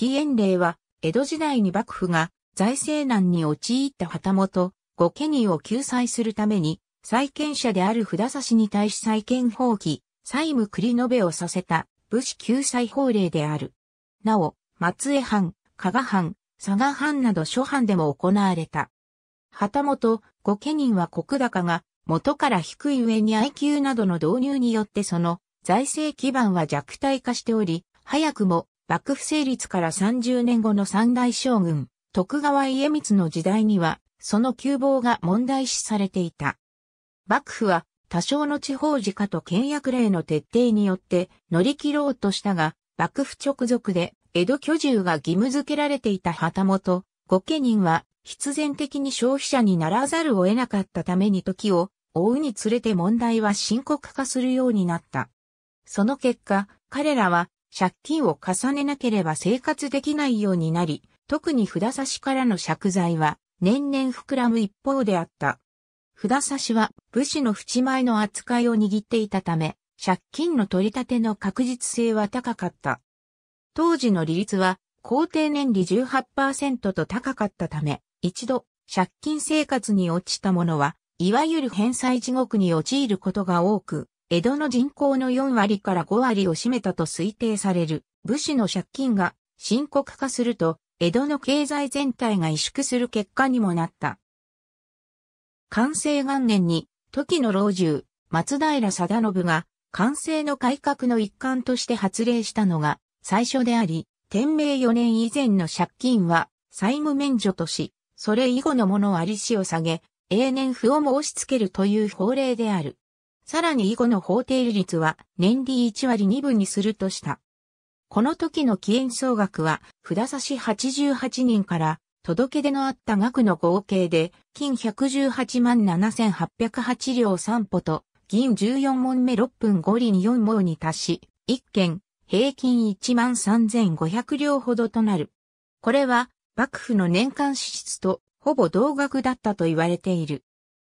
紀元令は、江戸時代に幕府が財政難に陥った旗本、御家人を救済するために、債権者である札差に対し債権放棄、債務繰り延べをさせた武士救済法令である。なお、松江藩、加賀藩、佐賀藩など諸藩でも行われた。旗本、御家人は国高が元から低い上に IQ などの導入によってその財政基盤は弱体化しており、早くも幕府成立から30年後の三大将軍、徳川家光の時代には、その旧乏が問題視されていた。幕府は、多少の地方自家と倹約令の徹底によって乗り切ろうとしたが、幕府直属で江戸居住が義務付けられていた旗本、御家人は必然的に消費者にならざるを得なかったために時を追うにつれて問題は深刻化するようになった。その結果、彼らは借金を重ねなければ生活できないようになり、特に札差しからの借財は年々膨らむ一方であった。札差しは武士の淵前の扱いを握っていたため、借金の取り立ての確実性は高かった。当時の利率は皇定年利18%と高かったため、一度借金生活に落ちた者は、いわゆる返済地獄に陥ることが多く、江戸の人口の4割から5割を占めたと推定される武士の借金が深刻化すると、江戸の経済全体が萎縮する結果にもなった。完成元年に、時の老中、松平定信が、完成の改革の一環として発令したのが最初であり、天明4年以前の借金は債務免除とし、それ以後のものありしを下げ、永年不を申し付けるという法令である。さらに以後の法定利率は年利1割2分にするとした。この時の起因総額は、札差し88人から届け出のあった額の合計で、金118万7808両3歩と、銀14問目6分5厘4毛に達し、1件、平均1万3500両ほどとなる。これは、幕府の年間支出とほぼ同額だったと言われている。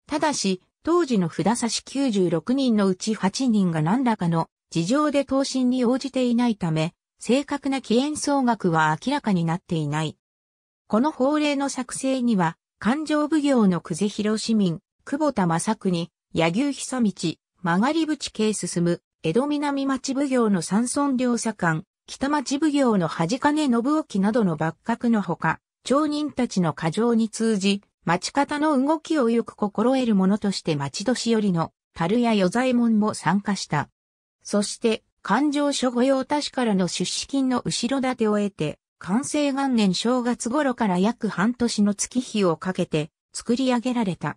ただし、当時の札差し96人のうち8人が何らかの事情で答申に応じていないため、正確な起源総額は明らかになっていない。この法令の作成には、勘定奉行の久世広市民、久保田正国、柳生久道、曲り淵慶進、江戸南町奉行の山村良左官、北町奉行の恥金信沖などの幕閣のほか、町人たちの過剰に通じ、町方の動きをよく心得る者として町年寄りの樽屋与左衛門も参加した。そして、勘定所御用達からの出資金の後ろ盾を得て、完成元年正月頃から約半年の月日をかけて作り上げられた。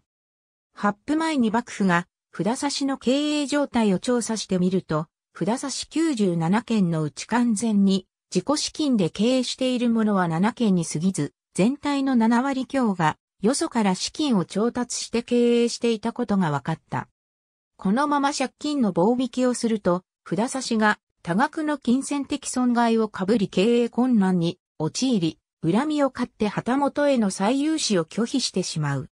発布前に幕府が札差しの経営状態を調査してみると、札差し97件のうち完全に自己資金で経営しているものは7件に過ぎず、全体の7割強がよそから資金を調達して経営していたことが分かった。このまま借金の棒引きをすると、札差しが多額の金銭的損害をかぶり経営困難に陥り、恨みを買って旗本への再融資を拒否してしまう。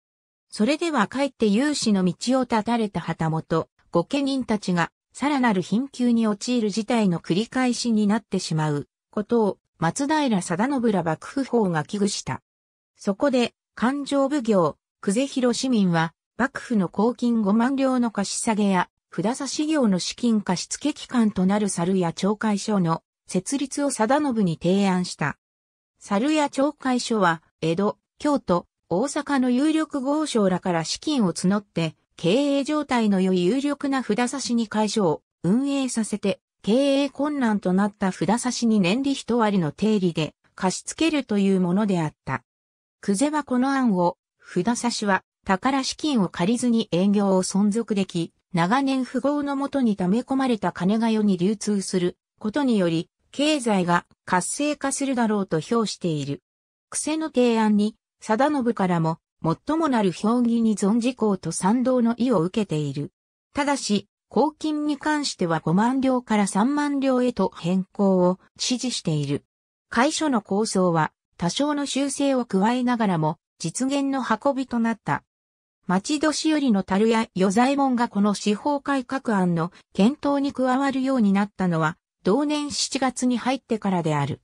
それではかえって融資の道を断たれた旗本、御家人たちが、さらなる貧窮に陥る事態の繰り返しになってしまうことを、松平定信ら幕府法が危惧した。そこで、勘定奉行、久世広市民は、幕府の公金5万両の貸し下げや、札差業の資金貸付機関となる猿屋町会所の設立を定信に提案した。猿屋町会所は、江戸、京都、大阪の有力豪商らから資金を募って、経営状態の良い有力な札差しに会所を運営させて、経営困難となった札差しに年利一割の定理で貸し付けるというものであった。久世はこの案を、札差しは、宝資金を借りずに営業を存続でき、長年富豪のもとに溜め込まれた金が世に流通することにより、経済が活性化するだろうと評している。癖の提案に、貞信からも、最もなる評議に存じ行と賛同の意を受けている。ただし、公金に関しては5万両から3万両へと変更を指示している。会所の構想は、多少の修正を加えながらも実現の運びとなった。町年寄りの樽や与左衛門がこの司法改革案の検討に加わるようになったのは同年7月に入ってからである。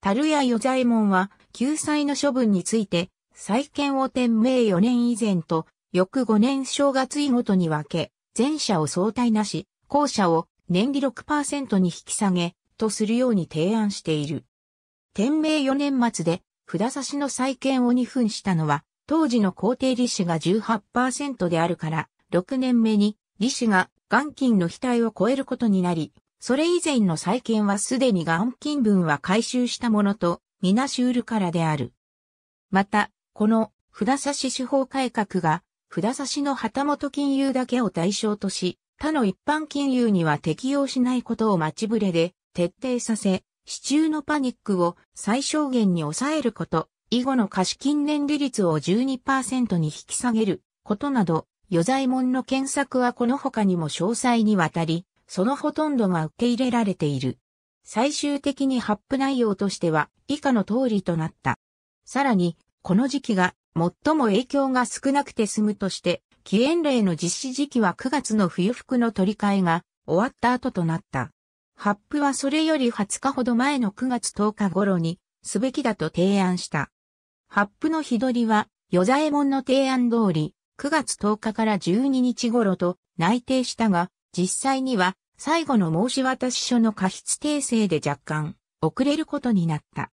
樽や与左衛門は救済の処分について再建を天命4年以前と翌5年正月以後とに分け、前者を相対なし、後者を年利6%に引き下げ、とするように提案している。天明4年末で、札差しの再建を2分したのは、当時の皇帝利子が18%であるから、6年目に利子が元金の額を超えることになり、それ以前の再建はすでに元金分は回収したものと、みなしうるからである。また、この札差し手法改革が、札差しの旗本金融だけを対象とし、他の一般金融には適用しないことを待ちぶれで徹底させ、市中のパニックを最小限に抑えること、以後の貸金年利率を12%に引き下げることなど、余罪門の検索はこの他にも詳細にわたり、そのほとんどが受け入れられている。最終的に発布内容としては以下の通りとなった。さらに、この時期が最も影響が少なくて済むとして、期限令の実施時期は9月の冬服の取り替えが終わった後となった。発布はそれより20日ほど前の9月10日頃にすべきだと提案した。発布の日取りは、与左衛門の提案通り、9月10日から12日頃と内定したが、実際には最後の申し渡し書の過失訂正で若干遅れることになった。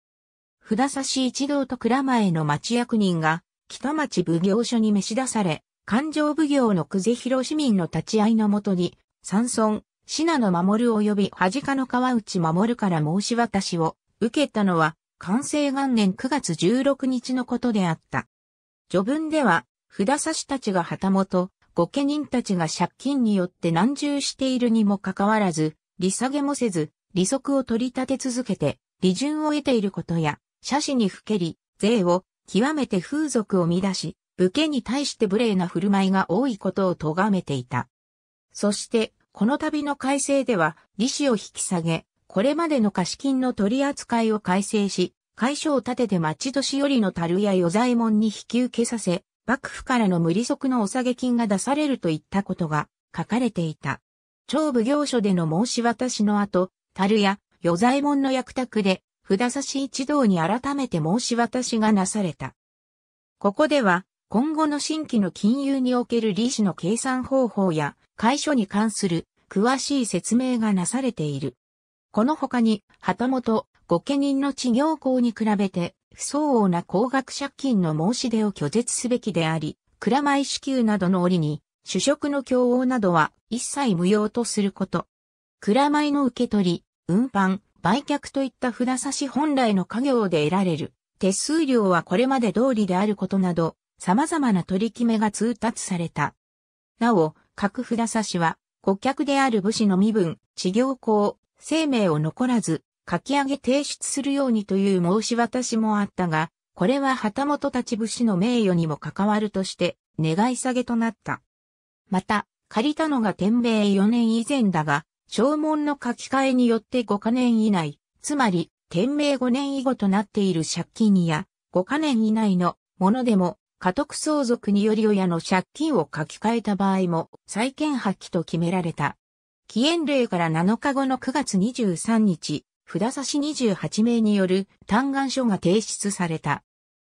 札差し一同と蔵前の町役人が北町奉行所に召し出され、環状奉行の久世広市民の立ち会いのもとに、山村、信濃守及び恥かの川内守から申し渡しを受けたのは、完成元年9月16日のことであった。序文では、札差したちが旗本、御家人たちが借金によって難重しているにもかかわらず、利下げもせず、利息を取り立て続けて、利潤を得ていることや、社史にふけり、税を、極めて風俗を乱し、武家に対して無礼な振る舞いが多いことを咎めていた。そして、この度の改正では、利子を引き下げ、これまでの貸金の取り扱いを改正し、会社を立てて町年寄りの樽や与左衛門に引き受けさせ、幕府からの無利息のお下げ金が出されるといったことが書かれていた。長奉行所での申し渡しの後、樽や与左衛門の役宅で札差し一同に改めて申し渡しがなされた。ここでは、今後の新規の金融における利子の計算方法や、会所に関する詳しい説明がなされている。この他に、旗本、御家人の治業校に比べて、不相応な高額借金の申し出を拒絶すべきであり、蔵米支給などの折に、主食の供応などは一切無用とすること。蔵米の受け取り、運搬、売却といった札差し本来の家業で得られる。手数料はこれまで通りであることなど、様々な取り決めが通達された。なお、各札差しは、顧客である武士の身分、治療法、生命を残らず、書き上げ提出するようにという申し渡しもあったが、これは旗本たち武士の名誉にも関わるとして、願い下げとなった。また、借りたのが天明4年以前だが、証文の書き換えによって5カ年以内、つまり、天明5年以後となっている借金や、5カ年以内のものでも、家督相続により親の借金を書き換えた場合も債権発揮と決められた。期限令から7日後の9月23日、札差し28名による嘆願書が提出された。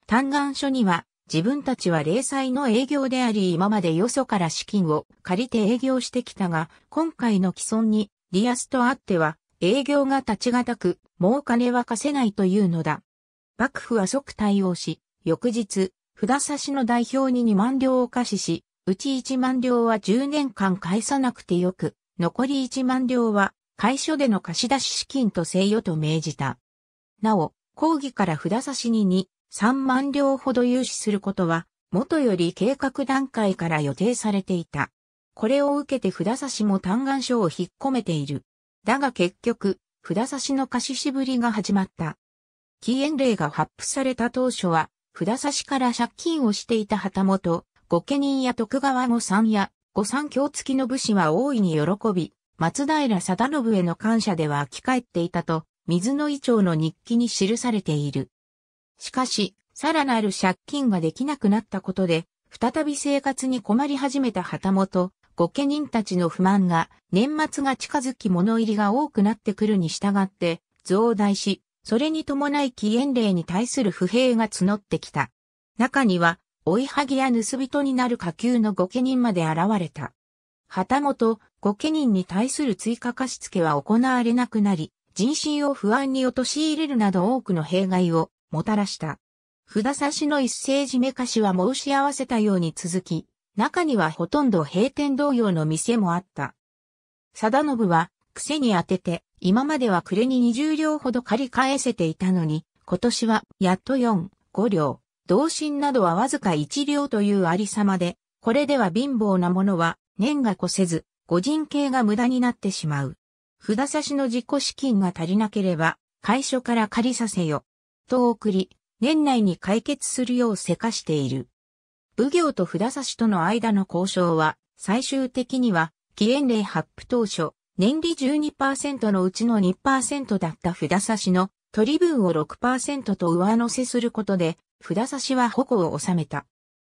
嘆願書には、自分たちは零細の営業であり今までよそから資金を借りて営業してきたが、今回の既存にリアスとあっては営業が立ちがたく、もう金は貸せないというのだ。幕府は即対応し、翌日、札差しの代表に2万両を貸しし、うち1万両は10年間返さなくてよく、残り1万両は、会所での貸し出し資金とせよと命じた。なお、講義から札差しに2、3万両ほど融資することは、元より計画段階から予定されていた。これを受けて札差しも嘆願書を引っ込めている。だが結局、札差しの貸ししぶりが始まった。期限令が発布された当初は、札差から借金をしていた旗本、御家人や徳川御三や、御三教付きの武士は大いに喜び、松平定信への感謝では飽き返っていたと、水野伊調の日記に記されている。しかし、さらなる借金ができなくなったことで、再び生活に困り始めた旗本、御家人たちの不満が、年末が近づき物入りが多くなってくるに従って、増大し、それに伴い紀元令に対する不平が募ってきた。中には、追いはぎや盗人になる下級の御家人まで現れた。旗本、御家人に対する追加貸付は行われなくなり、人心を不安に陥れるなど多くの弊害をもたらした。札差しの一世締め貸しは申し合わせたように続き、中にはほとんど閉店同様の店もあった。定信は、癖に当てて、今までは暮れに20両ほど借り返せていたのに、今年はやっと4、5両、同心などはわずか1両というありさまで、これでは貧乏なものは年が越せず、個人系が無駄になってしまう。札差しの自己資金が足りなければ、会所から借りさせよ。と送り、年内に解決するようせかしている。奉行と札差しとの間の交渉は、最終的には、紀元令発布当初、年利12%のうちの2%だった札差しの取り分を6%と上乗せすることで、札差しは矛を収めた。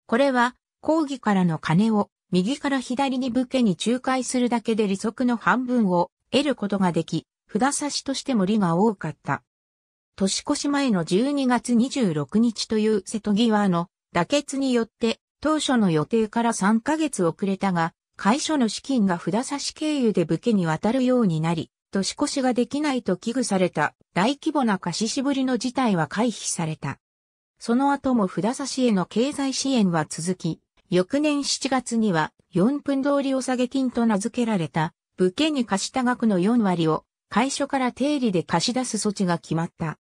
これは、講義からの金を右から左に武家に仲介するだけで利息の半分を得ることができ、札差しとしても利が多かった。年越し前の12月26日という瀬戸際の妥結によって当初の予定から3ヶ月遅れたが、会所の資金が札差し経由で武家に渡るようになり、年越しができないと危惧された大規模な貸ししぶりの事態は回避された。その後も札差しへの経済支援は続き、翌年7月には4分通りお下げ金と名付けられた武家に貸した額の4割を会所から定理で貸し出す措置が決まった。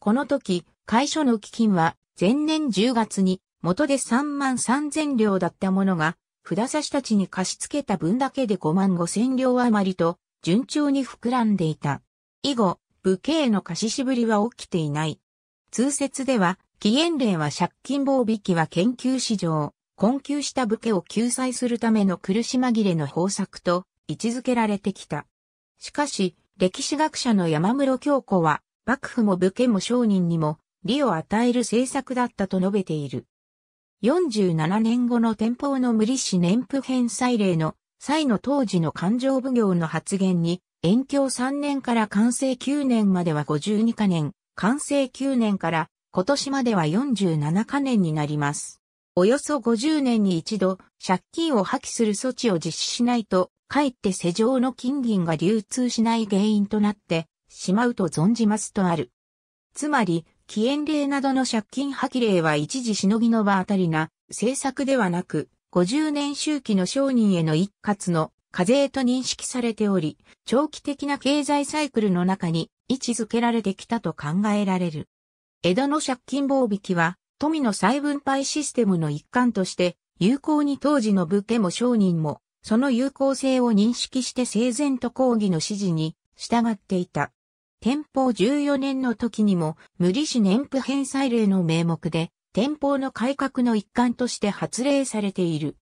この時、会所の基金は前年10月に元で3万3000両だったものが札差したちに貸し付けた分だけで5万5千両余りと、順調に膨らんでいた。以後、武家への貸ししぶりは起きていない。通説では、紀元令は借金棒引きは研究史上、困窮した武家を救済するための苦し紛れの方策と位置づけられてきた。しかし、歴史学者の山室京子は、幕府も武家も商人にも、利を与える政策だったと述べている。47年後の天保の無利子年譜返済令の際の当時の勘定奉行の発言に、延長3年から完成9年までは52カ年、完成9年から今年までは47カ年になります。およそ50年に一度、借金を破棄する措置を実施しないと、かえって世上の金銀が流通しない原因となってしまうと存じますとある。つまり、起源令などの借金破棄令は一時しのぎの場あたりな政策ではなく、50年周期の商人への一括の課税と認識されており、長期的な経済サイクルの中に位置づけられてきたと考えられる。江戸の借金棒引きは、富の再分配システムの一環として、有効に当時の武家も商人も、その有効性を認識して整然と抗議の指示に従っていた。天保14年の時にも、無利子年譜返済令の名目で、天保の改革の一環として発令されている。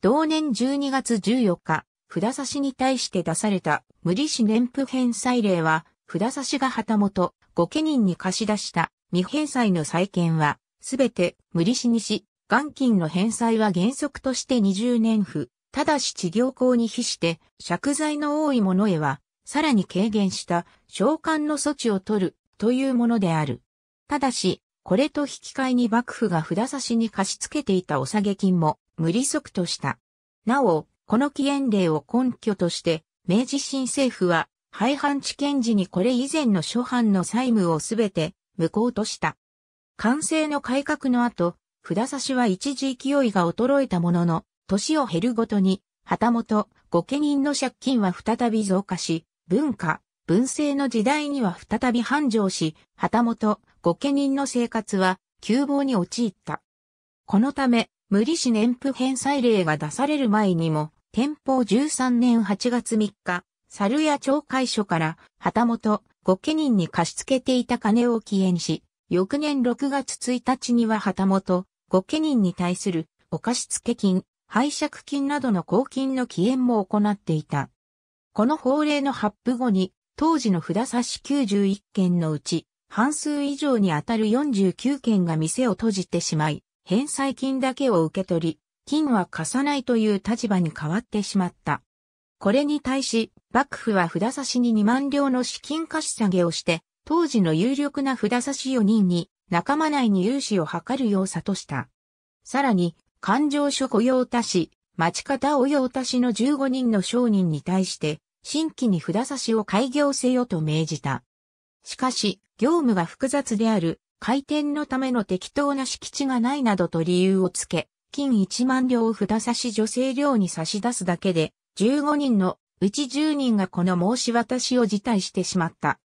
同年12月14日、札差しに対して出された無利子年譜返済令は、札差しが旗本、御家人に貸し出した未返済の債権は、すべて無利子にし、元金の返済は原則として20年譜、ただし地療行に比して、借財の多い者へは、さらに軽減した召喚の措置を取るというものである。ただし、これと引き換えに幕府が札差しに貸し付けていたお下げ金も無利息とした。なお、この起源例を根拠として、明治新政府は、廃藩置県時にこれ以前の諸藩の債務をすべて無効とした。完成の改革の後、札差しは一時勢いが衰えたものの、年を減るごとに、旗本、御家人の借金は再び増加し、文化、文政の時代には再び繁盛し、旗本、御家人の生活は窮乏に陥った。このため、無利子年譜返済令が出される前にも、天保13年8月3日、猿屋町会所から旗本、御家人に貸し付けていた金を起源し、翌年6月1日には旗本、御家人に対するお貸付金、拝借金などの公金の起源も行っていた。この法令の発布後に、当時の札差し91件のうち、半数以上にあたる49件が店を閉じてしまい、返済金だけを受け取り、金は貸さないという立場に変わってしまった。これに対し、幕府は札差しに2万両の資金貸し下げをして、当時の有力な札差し4人に、仲間内に融資を図るようとした。さらに、勘定所雇用足し、町方御用足しの15人の商人に対して、新規に札差しを開業せよと命じた。しかし、業務が複雑である、開店のための適当な敷地がないなどと理由をつけ、金1万両を札差し女性寮に差し出すだけで、15人のうち10人がこの申し渡しを辞退してしまった。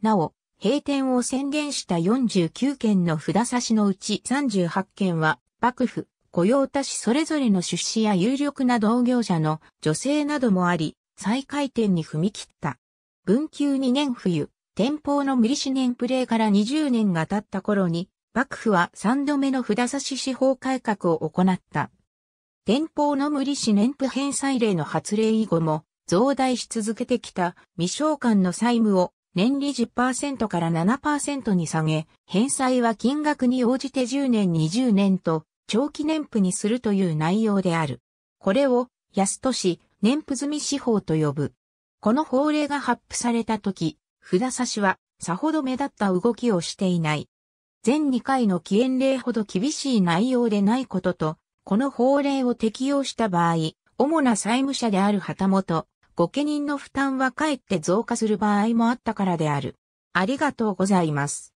なお、閉店を宣言した49件の札差しのうち38件は、幕府、雇用達それぞれの出資や有力な同業者の女性などもあり、再開店に踏み切った。文久2年冬、天保の無理思念プレから20年が経った頃に、幕府は3度目の札差し司法改革を行った。天保の無理思念不返済令の発令以後も、増大し続けてきた未償還の債務を年利10%から7%に下げ、返済は金額に応じて10年20年と長期年譜にするという内容である。これを安都市年譜済み司法と呼ぶ。この法令が発布された時、札差しはさほど目立った動きをしていない。全2回の起源令ほど厳しい内容でないことと、この法令を適用した場合、主な債務者である旗本、御家人の負担はかえって増加する場合もあったからである。ありがとうございます。